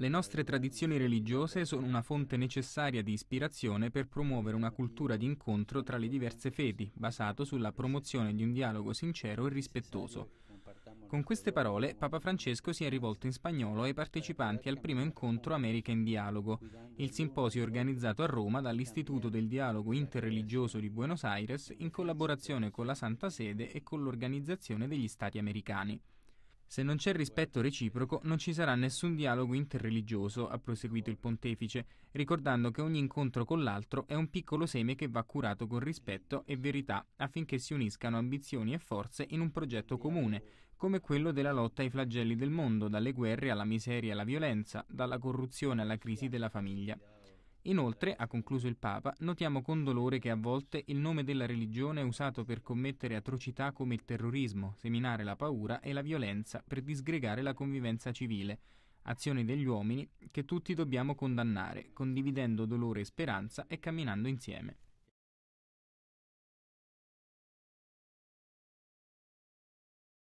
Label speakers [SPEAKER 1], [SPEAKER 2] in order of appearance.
[SPEAKER 1] Le nostre tradizioni religiose sono una fonte necessaria di ispirazione per promuovere una cultura di incontro tra le diverse fedi, basato sulla promozione di un dialogo sincero e rispettoso. Con queste parole Papa Francesco si è rivolto in spagnolo ai partecipanti al primo incontro America in Dialogo, il simposio organizzato a Roma dall'Istituto del Dialogo Interreligioso di Buenos Aires in collaborazione con la Santa Sede e con l'Organizzazione degli Stati Americani. Se non c'è rispetto reciproco non ci sarà nessun dialogo interreligioso, ha proseguito il pontefice, ricordando che ogni incontro con l'altro è un piccolo seme che va curato con rispetto e verità affinché si uniscano ambizioni e forze in un progetto comune, come quello della lotta ai flagelli del mondo, dalle guerre alla miseria e alla violenza, dalla corruzione alla crisi della famiglia. Inoltre, ha concluso il Papa, notiamo con dolore che a volte il nome della religione è usato per commettere atrocità come il terrorismo, seminare la paura e la violenza per disgregare la convivenza civile, azioni degli uomini che tutti dobbiamo condannare, condividendo dolore e speranza e camminando insieme.